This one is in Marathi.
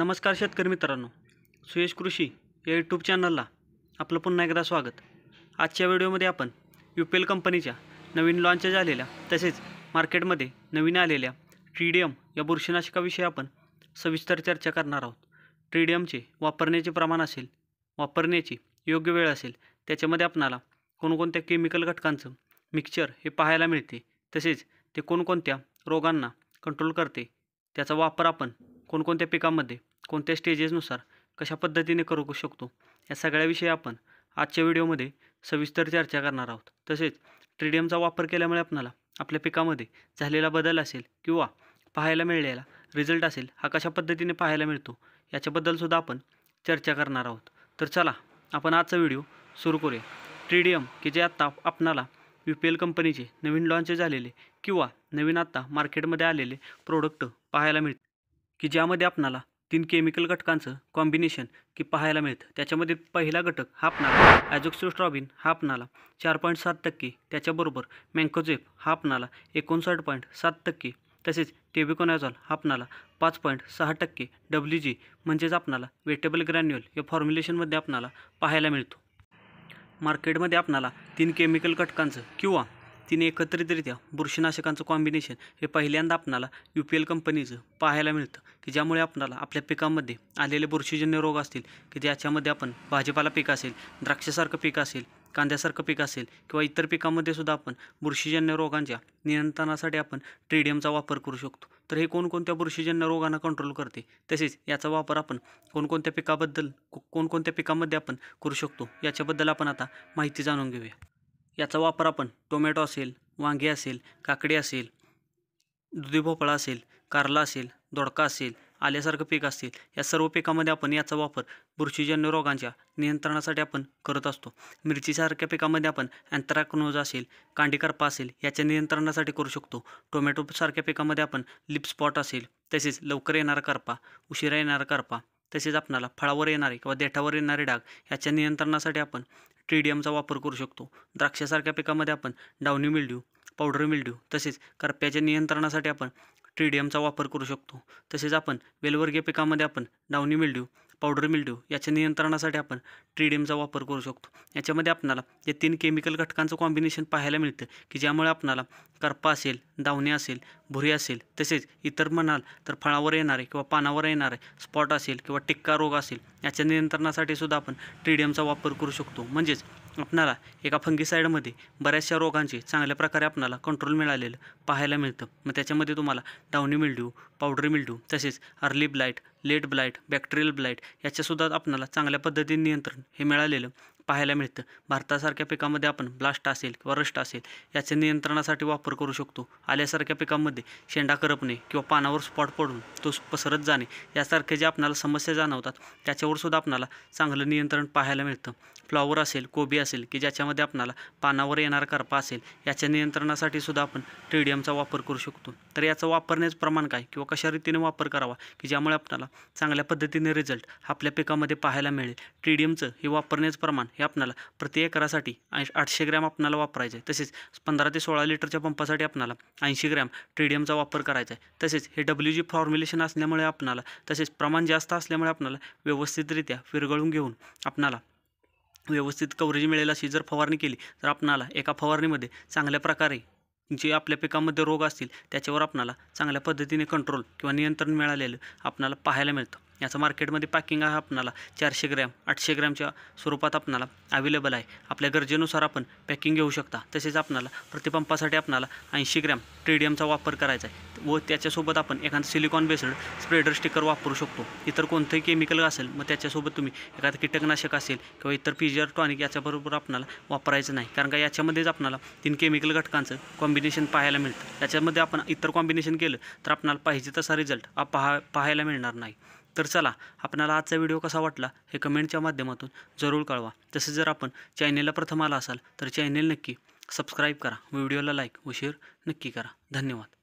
नमस्कार शेतकरी मित्रांनो सुयश कृषी या यूट्यूब चॅनलला आपलं पुन्हा एकदा स्वागत आजच्या व्हिडिओमध्ये आपण यू पी एल कंपनीच्या नवीन लॉन्च झालेल्या तसेच मार्केटमध्ये नवीन आलेल्या ट्रीडियम या बुरशीनाशकाविषयी आपण सविस्तर चर्चा करणार आहोत ट्रीडियमचे वापरण्याचे प्रमाण असेल वापरण्याची योग्य वेळ असेल त्याच्यामध्ये आपणाला कोणकोणत्या केमिकल घटकांचं मिक्सचर हे पाहायला मिळते तसेच ते कोणकोणत्या रोगांना कंट्रोल करते त्याचा वापर आपण कोणकोणत्या पिकांमध्ये कोणत्या स्टेजेसनुसार कशा पद्धतीने करू शकतो या सगळ्याविषयी आपण आजच्या व्हिडिओमध्ये सविस्तर चर्चा करणार आहोत तसेच ट्रिडियमचा वापर केल्यामुळे आपणाला आपल्या पिकामध्ये झालेला बदल असेल किंवा पाहायला मिळलेला रिझल्ट असेल हा कशा पद्धतीने पाहायला मिळतो याच्याबद्दलसुद्धा आपण चर्चा करणार आहोत तर चला आपण आजचा व्हिडिओ सुरू करूया ट्रीडियम की जे आत्ता आपणाला यू पी एल कंपनीचे नवीन लॉन्च झालेले किंवा नवीन आत्ता मार्केटमध्ये आलेले प्रोडक्ट पाहायला मिळते की ज्यामध्ये आपणाला तीन केमिकल घटकांचं कॉम्बिनेशन की पाहायला मिळतं त्याच्यामध्ये पहिला घटक हापनाला आपणाला ॲझोक्सिस्ट्रॉबिन हा चार पॉईंट सात टक्के त्याच्याबरोबर मँकोजेप हापनाला एकोणसाठ पॉईंट सात टक्के तसेच टेबिकोनॅझॉल हापनाला आपणाला पाच पॉईंट सहा टक्के डब्ल्यू जी म्हणजेच आपणाला वेटेबल ग्रॅन्युअल या फॉर्म्युलेशनमध्ये आपणाला पाहायला मिळतो मार्केटमध्ये आपणाला तीन केमिकल घटकांचं किंवा तिने एकत्रितरित्या बुरशीनाशकांचं कॉम्बिनेशन हे पहिल्यांदा आपणाला यू पी एल कंपनीचं पाहायला मिळतं की ज्यामुळे आपणाला आपल्या पिकामध्ये आलेले बुरशीजन्य रोग असतील की ज्याच्यामध्ये आपण भाजीपाला पीक असेल द्राक्षासारखं पीक असेल कांद्यासारखं पीक असेल किंवा इतर पिकामध्ये सुद्धा आपण बुरशीजन्य रोगांच्या नियंत्रणासाठी आपण ट्रिडियमचा वापर करू शकतो तर हे कोणकोणत्या बुरशीजन्य रोगांना कंट्रोल करते तसेच याचा वापर आपण कोणकोणत्या पिकाबद्दल कोणकोणत्या पिकामध्ये आपण करू शकतो याच्याबद्दल आपण आता माहिती जाणून घेऊया याचा वापर आपण टोमॅटो असेल वांगे असेल काकडी असेल दुधी भोपळा असेल कारला असेल दोडका असेल आल्यासारखं पीक असतील या सर्व पिकामध्ये आपण याचा वापर बुरशीजन्य रोगांच्या नियंत्रणासाठी आपण करत असतो मिरचीसारख्या पिकामध्ये आपण अँथ्रॅक्नोज असेल कांडीकरपा असेल याच्या नियंत्रणासाठी करू शकतो टोमॅटोसारख्या पिकामध्ये आपण स्पॉट असेल तसेच लवकर येणारा करपा उशिरा येणारा करपा तसेच आपणाला फळावर येणारे किंवा देठावर येणारे डाग याच्या नियंत्रणासाठी आपण ट्रीडियमचा वापर करू शकतो द्राक्षासारख्या पिकामध्ये आपण डावणी मिल्ड्यू पावडर मिल्ड्यू तसेच करप्याच्या नियंत्रणासाठी आपण ट्रीडियमचा वापर करू शकतो तसेच आपण वेलवर्गीय पिकामध्ये आपण डावणी मिल्ड्यू पावडर मिल्ड्यू याच्या नियंत्रणासाठी आपण ट्रीडियमचा वापर करू शकतो याच्यामध्ये आपणाला या तीन केमिकल घटकांचं कॉम्बिनेशन पाहायला मिळतं की ज्यामुळे आपणाला करपा असेल दावणे असेल भुरी असेल तसेच इतर म्हणाल तर फळावर येणारे किंवा पानावर येणारे स्पॉट असेल किंवा टिक्का रोग असेल याच्या नियंत्रणासाठी सुद्धा आपण ट्रीडियमचा वापर करू शकतो म्हणजेच आपणाला एका फंगीसाईडमध्ये बऱ्याचशा रोगांचे चांगल्या प्रकारे आपल्याला कंट्रोल मिळालेलं पाहायला मिळतं मग त्याच्यामध्ये तुम्हाला डावनी मिल्ड्यू पावडरी मिल्ड्यू तसेच early blight late blight bacterial blight याच्यासुद्धा आपणाला चांगल्या पद्धतीने नियंत्रण हे मिळालेलं पाहायला मिळतं भारतासारख्या पिकामध्ये आपण ब्लास्ट असेल किंवा रस्ट असेल याचे नियंत्रणासाठी वापर करू शकतो आल्यासारख्या पिकांमध्ये शेंडा करपणे किंवा पानावर स्पॉट पडून तो पसरत जाणे यासारखे जे आपणाला समस्या जाणवतात त्याच्यावर सुद्धा आपणाला चांगलं नियंत्रण पाहायला मिळतं फ्लॉवर असेल कोबी असेल की ज्याच्यामध्ये आपणाला पानावर येणारा करपा असेल याच्या नियंत्रणासाठी सुद्धा आपण ट्रेडियमचा वापर करू शकतो तर याचा वापरण्याचं प्रमाण काय किंवा कशा रीतीने वापर करावा की ज्यामुळे आपल्याला चांगल्या पद्धतीने रिझल्ट आपल्या पिकामध्ये पाहायला मिळेल ट्रेडियमचं हे वापरण्याचं प्रमाण हे आपणाला प्रति एकरासाठी आठशे ग्रॅम आपणाला वापरायचं आहे तसेच पंधरा ते सोळा लिटरच्या पंपासाठी आपणाला ऐंशी ग्रॅम ट्रेडियमचा वापर करायचा आहे तसेच हे डब्ल्यू जी फॉर्म्युलेशन असल्यामुळे आपणाला तसेच प्रमाण जास्त असल्यामुळे आपणाला व्यवस्थितरित्या विरघळून घेऊन आपणाला व्यवस्थित कव्हरेज मिळेल अशी जर फवारणी केली तर आपणाला एका फवारणीमध्ये चांगल्या प्रकारे जे आपल्या पिकामध्ये रोग असतील त्याच्यावर आपणाला चांगल्या पद्धतीने कंट्रोल किंवा नियंत्रण मिळालेलं आपणाला पाहायला मिळतं याचं मार्केटमध्ये पॅकिंग हा आपणाला चारशे ग्रॅम आठशे ग्रॅमच्या स्वरूपात आपणाला अवेलेबल आहे आपल्या गरजेनुसार आपण पॅकिंग घेऊ शकता तसेच आपणाला प्रतिपंपासाठी आपणाला ऐंशी ग्रॅम ट्रेडियमचा वापर करायचा आहे व त्याच्यासोबत आपण एखादा सिलिकॉन बेस्ड स्प्रेडर स्टिकर वापरू शकतो इतर कोणतंही केमिकल असेल मग त्याच्यासोबत तुम्ही एखादं कीटकनाशक असेल किंवा इतर पिजर टॉनिक याच्याबरोबर आपणाला वापरायचं नाही कारण का याच्यामध्येच आपणाला तीन केमिकल घटकांचं कॉम्बिनेशन पाहायला मिळतं त्याच्यामध्ये आपण इतर कॉम्बिनेशन केलं तर आपल्याला पाहिजे तसा रिझल्ट हा पाहा पाहायला मिळणार नाही तर चला आपणाला आजचा व्हिडिओ कसा वाटला हे कमेंटच्या माध्यमातून जरूर कळवा तसेच जर आपण चॅनेलला प्रथम आला असाल तर चॅनेल नक्की सबस्क्राईब करा व्हिडिओला लाईक व शेअर नक्की करा धन्यवाद